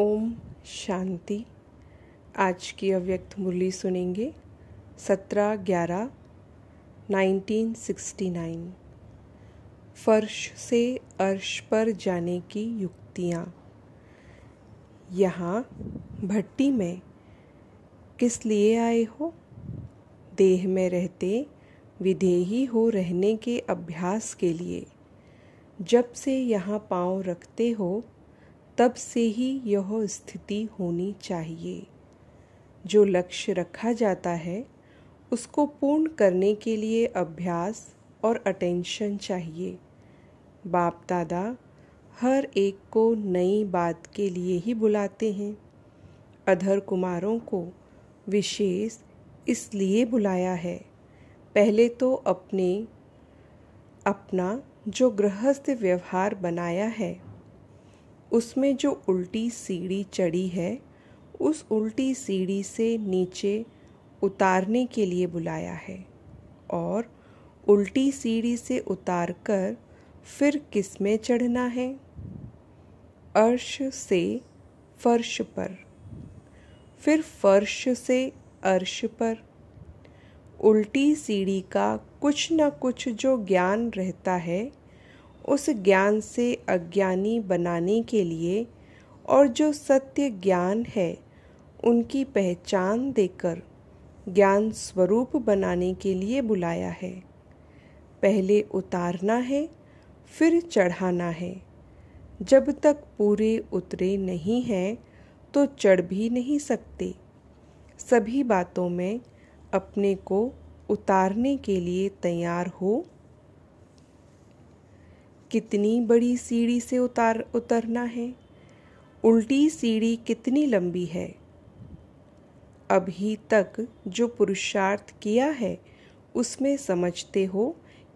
ओम शांति आज की अव्यक्त मुरली सुनेंगे सत्रह ग्यारह नाइनटीन सिक्सटी नाइन फर्श से अर्श पर जाने की युक्तियाँ यहाँ भट्टी में किस लिए आए हो देह में रहते विधेही हो रहने के अभ्यास के लिए जब से यहाँ पाँव रखते हो तब से ही यह स्थिति होनी चाहिए जो लक्ष्य रखा जाता है उसको पूर्ण करने के लिए अभ्यास और अटेंशन चाहिए बाप दादा हर एक को नई बात के लिए ही बुलाते हैं अधर कुमारों को विशेष इसलिए बुलाया है पहले तो अपने अपना जो गृहस्थ व्यवहार बनाया है उसमें जो उल्टी सीढ़ी चढ़ी है उस उल्टी सीढ़ी से नीचे उतारने के लिए बुलाया है और उल्टी सीढ़ी से उतार कर फिर किस में चढ़ना है अर्श से फर्श पर फिर फर्श से अर्श पर उल्टी सीढ़ी का कुछ न कुछ जो ज्ञान रहता है उस ज्ञान से अज्ञानी बनाने के लिए और जो सत्य ज्ञान है उनकी पहचान देकर ज्ञान स्वरूप बनाने के लिए बुलाया है पहले उतारना है फिर चढ़ाना है जब तक पूरे उतरे नहीं हैं तो चढ़ भी नहीं सकते सभी बातों में अपने को उतारने के लिए तैयार हो कितनी बड़ी सीढ़ी से उतार उतरना है उल्टी सीढ़ी कितनी लंबी है अभी तक जो पुरुषार्थ किया है उसमें समझते हो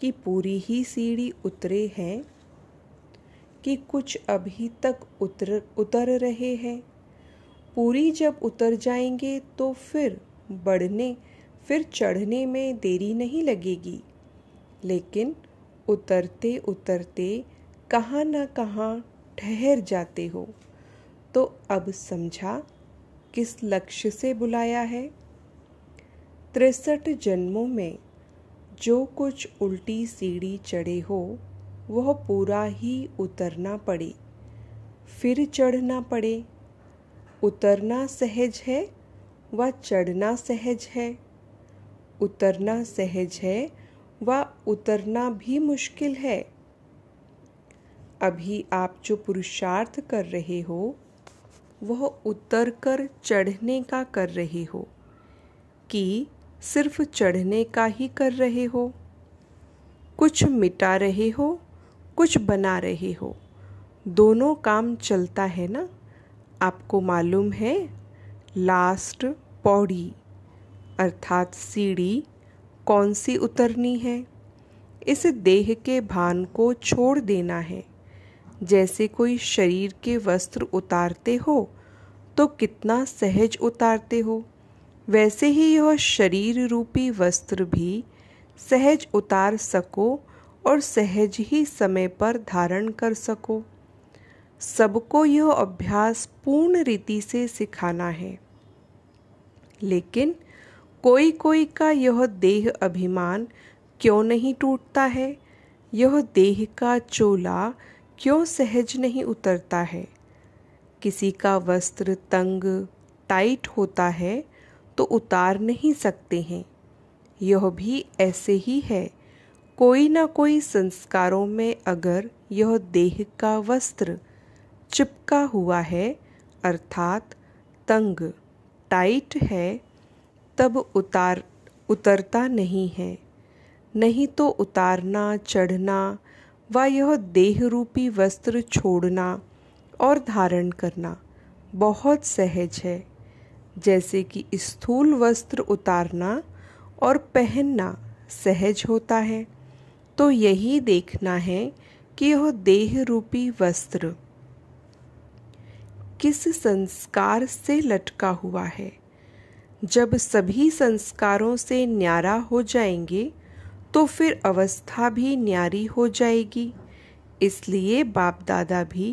कि पूरी ही सीढ़ी उतरे हैं कि कुछ अभी तक उतर उतर रहे हैं पूरी जब उतर जाएंगे तो फिर बढ़ने फिर चढ़ने में देरी नहीं लगेगी लेकिन उतरते उतरते कहाँ ना कहाँ ठहर जाते हो तो अब समझा किस लक्ष्य से बुलाया है तिरसठ जन्मों में जो कुछ उल्टी सीढ़ी चढ़े हो वह पूरा ही उतरना पड़े फिर चढ़ना पड़े उतरना सहज है व चढ़ना सहज है उतरना सहज है व उतरना भी मुश्किल है अभी आप जो पुरुषार्थ कर रहे हो वह उतर कर चढ़ने का कर रहे हो कि सिर्फ चढ़ने का ही कर रहे हो कुछ मिटा रहे हो कुछ बना रहे हो दोनों काम चलता है ना आपको मालूम है लास्ट पौड़ी अर्थात सीढ़ी कौन सी उतरनी है इस देह के भान को छोड़ देना है जैसे कोई शरीर के वस्त्र उतारते हो तो कितना सहज उतारते हो वैसे ही यह शरीर रूपी वस्त्र भी सहज उतार सको और सहज ही समय पर धारण कर सको सबको यह अभ्यास पूर्ण रीति से सिखाना है लेकिन कोई कोई का यह देह अभिमान क्यों नहीं टूटता है यह देह का चोला क्यों सहज नहीं उतरता है किसी का वस्त्र तंग टाइट होता है तो उतार नहीं सकते हैं यह भी ऐसे ही है कोई ना कोई संस्कारों में अगर यह देह का वस्त्र चिपका हुआ है अर्थात तंग टाइट है तब उतार उतरता नहीं है नहीं तो उतारना चढ़ना व यह देह रूपी वस्त्र छोड़ना और धारण करना बहुत सहज है जैसे कि स्थूल वस्त्र उतारना और पहनना सहज होता है तो यही देखना है कि यह देह रूपी वस्त्र किस संस्कार से लटका हुआ है जब सभी संस्कारों से न्यारा हो जाएंगे तो फिर अवस्था भी न्यारी हो जाएगी इसलिए बाप दादा भी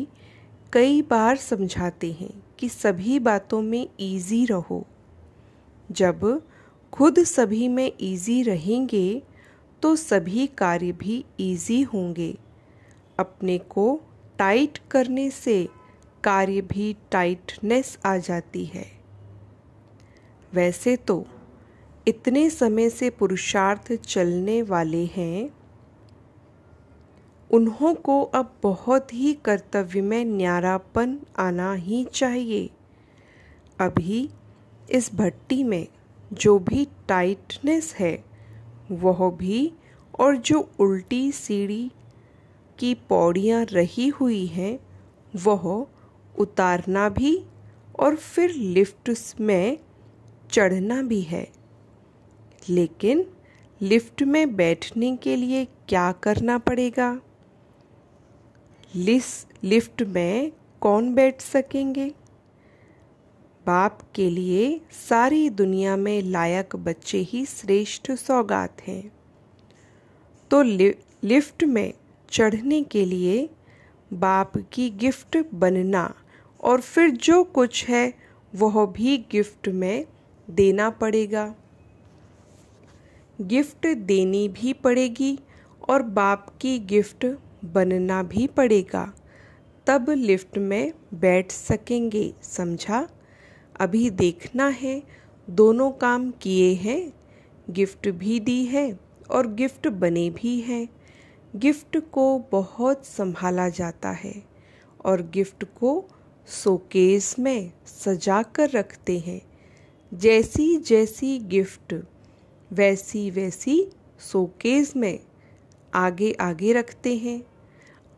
कई बार समझाते हैं कि सभी बातों में इजी रहो जब खुद सभी में इजी रहेंगे तो सभी कार्य भी इजी होंगे अपने को टाइट करने से कार्य भी टाइटनेस आ जाती है वैसे तो इतने समय से पुरुषार्थ चलने वाले हैं उन्हों को अब बहुत ही कर्तव्य में न्यारापन आना ही चाहिए अभी इस भट्टी में जो भी टाइटनेस है वह भी और जो उल्टी सीढ़ी की पौड़ियाँ रही हुई हैं वह उतारना भी और फिर लिफ्ट में चढ़ना भी है लेकिन लिफ्ट में बैठने के लिए क्या करना पड़ेगा लिस लिफ्ट में कौन बैठ सकेंगे बाप के लिए सारी दुनिया में लायक बच्चे ही श्रेष्ठ सौगात हैं तो लि, लिफ्ट में चढ़ने के लिए बाप की गिफ्ट बनना और फिर जो कुछ है वह भी गिफ्ट में देना पड़ेगा गिफ्ट देनी भी पड़ेगी और बाप की गिफ्ट बनना भी पड़ेगा तब लिफ्ट में बैठ सकेंगे समझा अभी देखना है दोनों काम किए हैं गिफ्ट भी दी है और गिफ्ट बने भी हैं गिफ्ट को बहुत संभाला जाता है और गिफ्ट को सोकेस में सजा कर रखते हैं जैसी जैसी गिफ्ट वैसी वैसी सोकेज़ में आगे आगे रखते हैं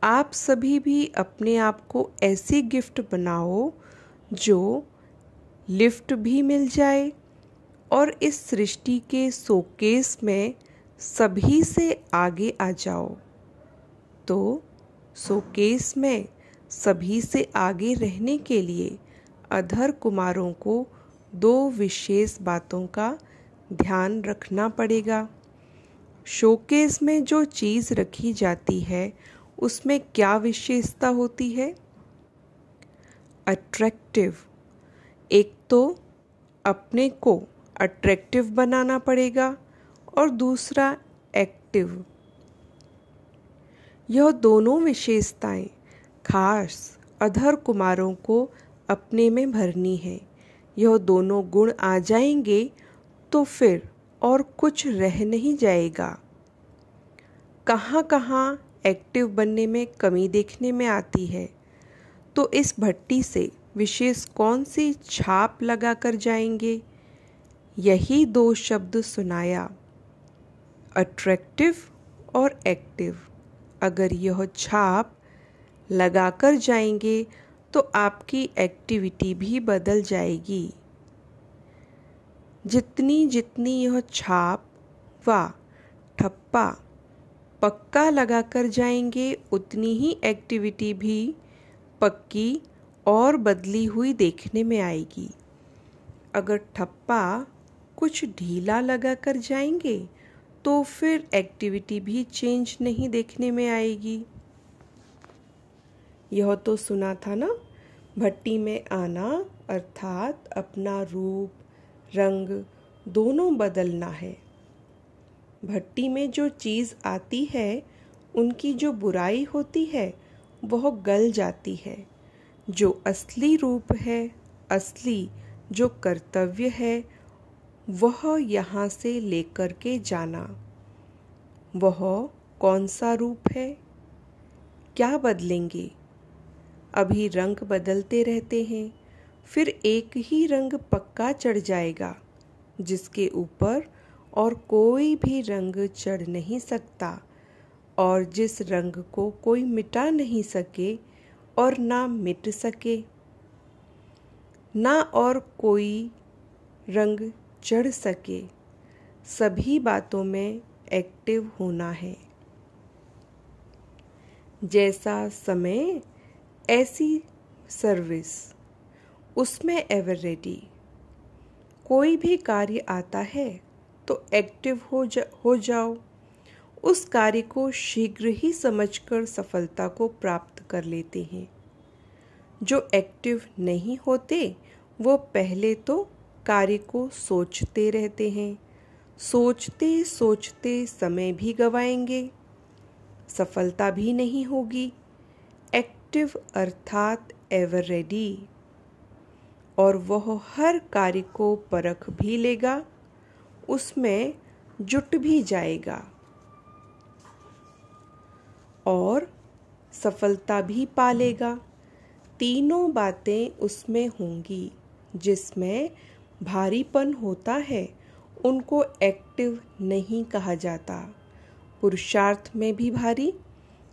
आप सभी भी अपने आप को ऐसी गिफ्ट बनाओ जो लिफ्ट भी मिल जाए और इस सृष्टि के सोकेस में सभी से आगे आ जाओ तो सोकेस में सभी से आगे रहने के लिए अधर कुमारों को दो विशेष बातों का ध्यान रखना पड़ेगा शोकेस में जो चीज़ रखी जाती है उसमें क्या विशेषता होती है अट्रैक्टिव एक तो अपने को अट्रैक्टिव बनाना पड़ेगा और दूसरा एक्टिव यह दोनों विशेषताएं खास अधर कुमारों को अपने में भरनी है यह दोनों गुण आ जाएंगे तो फिर और कुछ रह नहीं जाएगा कहाँ कहाँ एक्टिव बनने में कमी देखने में आती है तो इस भट्टी से विशेष कौन सी छाप लगा कर जाएंगे यही दो शब्द सुनाया अट्रैक्टिव और एक्टिव अगर यह छाप लगाकर जाएंगे तो आपकी एक्टिविटी भी बदल जाएगी जितनी जितनी यह छाप व ठप्पा पक्का लगा कर जाएंगे उतनी ही एक्टिविटी भी पक्की और बदली हुई देखने में आएगी अगर ठप्पा कुछ ढीला लगा कर जाएंगे तो फिर एक्टिविटी भी चेंज नहीं देखने में आएगी यह तो सुना था ना भट्टी में आना अर्थात अपना रूप रंग दोनों बदलना है भट्टी में जो चीज़ आती है उनकी जो बुराई होती है वह गल जाती है जो असली रूप है असली जो कर्तव्य है वह यहाँ से लेकर के जाना वह कौन सा रूप है क्या बदलेंगे अभी रंग बदलते रहते हैं फिर एक ही रंग पक्का चढ़ जाएगा जिसके ऊपर और कोई भी रंग चढ़ नहीं सकता और जिस रंग को कोई मिटा नहीं सके और ना मिट सके ना और कोई रंग चढ़ सके सभी बातों में एक्टिव होना है जैसा समय ऐसी सर्विस उसमें एवर रेडी कोई भी कार्य आता है तो एक्टिव हो जा हो जाओ उस कार्य को शीघ्र ही समझकर सफलता को प्राप्त कर लेते हैं जो एक्टिव नहीं होते वो पहले तो कार्य को सोचते रहते हैं सोचते सोचते समय भी गवाएंगे सफलता भी नहीं होगी एक्टिव अर्थात एवर रेडी और वह हर कार्य को परख भी लेगा उसमें जुट भी जाएगा और सफलता भी पालेगा तीनों बातें उसमें होंगी जिसमें भारीपन होता है उनको एक्टिव नहीं कहा जाता पुरुषार्थ में भी भारी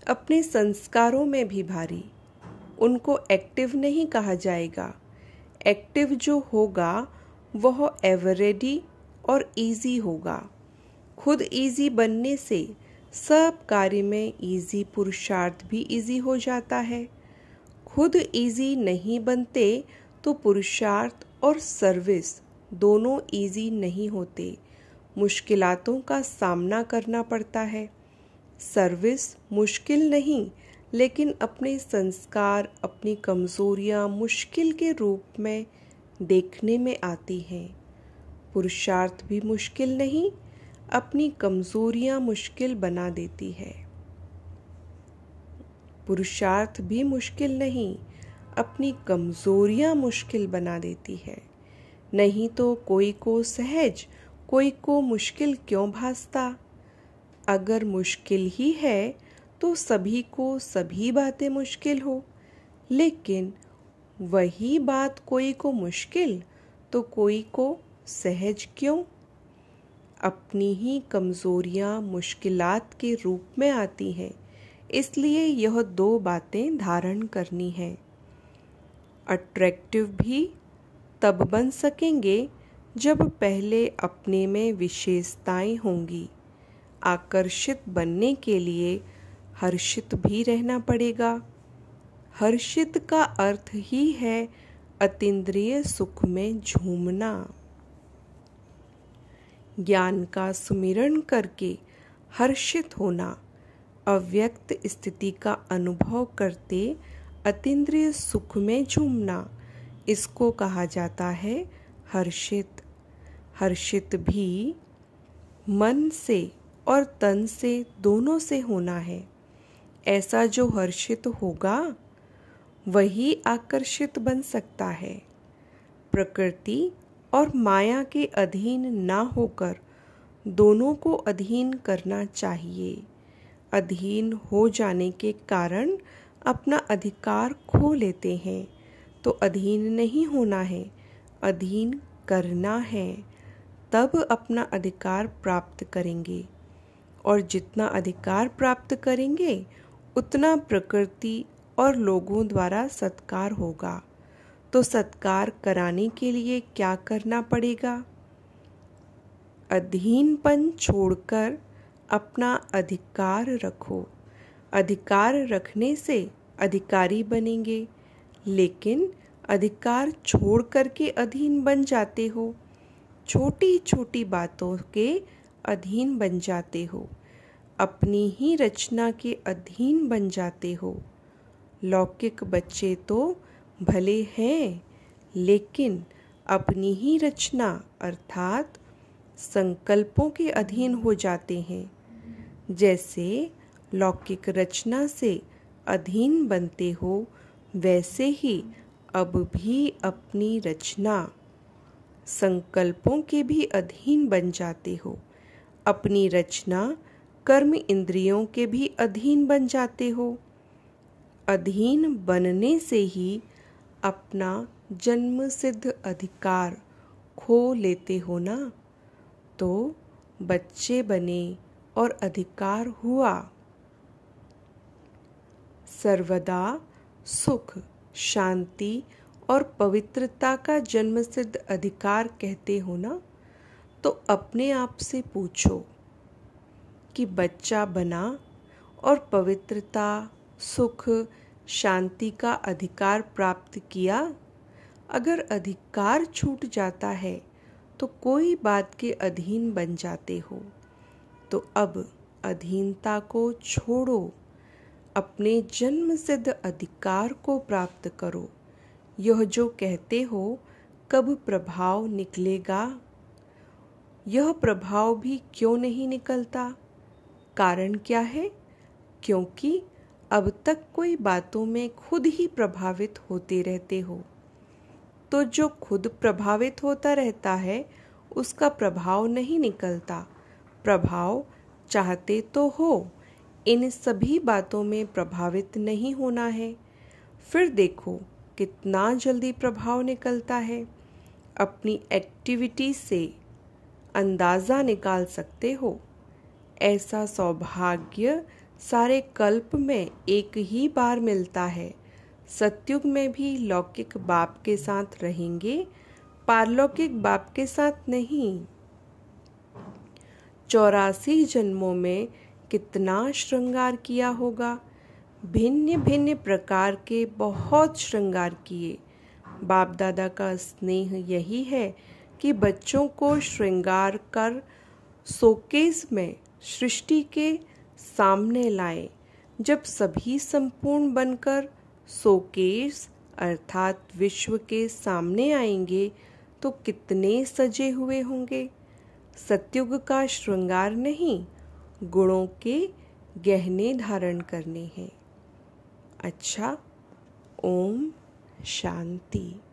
अपने संस्कारों में भी भारी उनको एक्टिव नहीं कहा जाएगा एक्टिव जो होगा वह एवरेडी और इजी होगा खुद इजी बनने से सब कार्य में इजी पुरुषार्थ भी इजी हो जाता है खुद इजी नहीं बनते तो पुरुषार्थ और सर्विस दोनों इजी नहीं होते मुश्किलातों का सामना करना पड़ता है सर्विस मुश्किल नहीं लेकिन अपने संस्कार अपनी कमजोरियां मुश्किल के रूप में देखने में आती हैं पुरुषार्थ भी मुश्किल नहीं अपनी कमजोरियां मुश्किल बना देती है पुरुषार्थ भी मुश्किल नहीं अपनी कमजोरियां मुश्किल बना देती है नहीं तो कोई को सहज कोई को मुश्किल क्यों भासता अगर मुश्किल ही है तो सभी को सभी बातें मुश्किल हो लेकिन वही बात कोई को मुश्किल तो कोई को सहज क्यों अपनी ही कमज़ोरियाँ मुश्किलात के रूप में आती हैं इसलिए यह दो बातें धारण करनी है अट्रैक्टिव भी तब बन सकेंगे जब पहले अपने में विशेषताएं होंगी आकर्षित बनने के लिए हर्षित भी रहना पड़ेगा हर्षित का अर्थ ही है अतीन्द्रिय सुख में झूमना ज्ञान का सुमिरण करके हर्षित होना अव्यक्त स्थिति का अनुभव करते अतीन्द्रिय सुख में झूमना इसको कहा जाता है हर्षित हर्षित भी मन से और तन से दोनों से होना है ऐसा जो हर्षित होगा वही आकर्षित बन सकता है प्रकृति और माया के अधीन ना होकर दोनों को अधीन करना चाहिए अधीन हो जाने के कारण अपना अधिकार खो लेते हैं तो अधीन नहीं होना है अधीन करना है तब अपना अधिकार प्राप्त करेंगे और जितना अधिकार प्राप्त करेंगे उतना प्रकृति और लोगों द्वारा सत्कार होगा तो सत्कार कराने के लिए क्या करना पड़ेगा अधीनपन छोड़कर अपना अधिकार रखो अधिकार रखने से अधिकारी बनेंगे लेकिन अधिकार छोड़ कर के अधीन बन जाते हो छोटी छोटी बातों के अधीन बन जाते हो अपनी ही रचना के अधीन बन जाते हो लौकिक बच्चे तो भले हैं लेकिन अपनी ही रचना अर्थात संकल्पों के अधीन हो जाते हैं जैसे लौकिक रचना से अधीन बनते हो वैसे ही अब भी अपनी रचना संकल्पों के भी अधीन बन जाते हो अपनी रचना कर्म इंद्रियों के भी अधीन बन जाते हो अधीन बनने से ही अपना जन्म सिद्ध अधिकार खो लेते हो ना तो बच्चे बने और अधिकार हुआ सर्वदा सुख शांति और पवित्रता का जन्मसिद्ध अधिकार कहते हो ना तो अपने आप से पूछो कि बच्चा बना और पवित्रता सुख शांति का अधिकार प्राप्त किया अगर अधिकार छूट जाता है तो कोई बात के अधीन बन जाते हो तो अब अधीनता को छोड़ो अपने जन्म सिद्ध अधिकार को प्राप्त करो यह जो कहते हो कब प्रभाव निकलेगा यह प्रभाव भी क्यों नहीं निकलता कारण क्या है क्योंकि अब तक कोई बातों में खुद ही प्रभावित होते रहते हो तो जो खुद प्रभावित होता रहता है उसका प्रभाव नहीं निकलता प्रभाव चाहते तो हो इन सभी बातों में प्रभावित नहीं होना है फिर देखो कितना जल्दी प्रभाव निकलता है अपनी एक्टिविटी से अंदाज़ा निकाल सकते हो ऐसा सौभाग्य सारे कल्प में एक ही बार मिलता है सत्युग में भी लौकिक बाप के साथ रहेंगे पारलौकिक बाप के साथ नहीं चौरासी जन्मों में कितना श्रृंगार किया होगा भिन्न भिन्न प्रकार के बहुत श्रृंगार किए बाप दादा का स्नेह यही है कि बच्चों को श्रृंगार कर शोकेस में सृष्टि के सामने लाएं जब सभी संपूर्ण बनकर सोकेस अर्थात विश्व के सामने आएंगे तो कितने सजे हुए होंगे सत्युग का श्रृंगार नहीं गुणों के गहने धारण करने हैं अच्छा ओम शांति